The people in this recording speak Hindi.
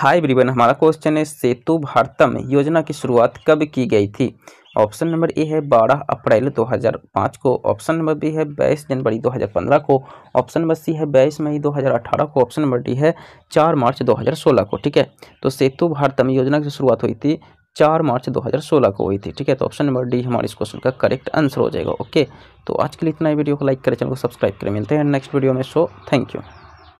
हाय ब्रिवन हमारा क्वेश्चन है सेतु भारतम योजना की शुरुआत कब की गई थी ऑप्शन नंबर ए है 12 अप्रैल 2005 को ऑप्शन नंबर बी है 22 जनवरी 2015 को ऑप्शन नंबर सी है 22 मई 2018 को ऑप्शन नंबर डी है 4 मार्च 2016 को ठीक है तो सेतु भारतम योजना की शुरुआत हुई थी चार मार्च 2016 को हुई थी ठीक है तो ऑप्शन नंबर डी हमारे इस क्वेश्चन का करेक्ट आंसर हो जाएगा ओके तो आज के लिए इतना ही वीडियो को लाइक करें चैनल को सब्सक्राइब करें मिलते हैं नेक्स्ट वीडियो में सो थैंक यू